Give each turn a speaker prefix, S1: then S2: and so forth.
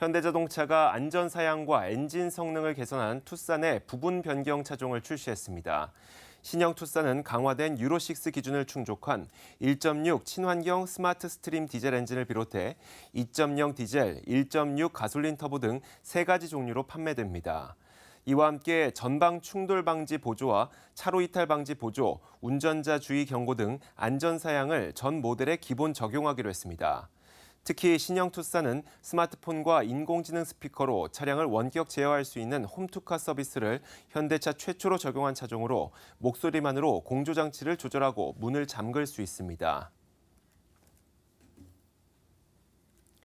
S1: 현대자동차가 안전사양과 엔진 성능을 개선한 투싼의 부분 변경 차종을 출시했습니다. 신형 투싼은 강화된 유로6 기준을 충족한 1.6 친환경 스마트 스트림 디젤 엔진을 비롯해 2.0 디젤, 1.6 가솔린 터보 등 세 가지 종류로 판매됩니다. 이와 함께 전방 충돌 방지 보조와 차로 이탈 방지 보조, 운전자 주의 경고 등 안전 사양을 전 모델에 기본 적용하기로 했습니다. 특히 신형 투싼은 스마트폰과 인공지능 스피커로 차량을 원격 제어할 수 있는 홈투카 서비스를 현대차 최초로 적용한 차종으로 목소리만으로 공조 장치를 조절하고 문을 잠글 수 있습니다.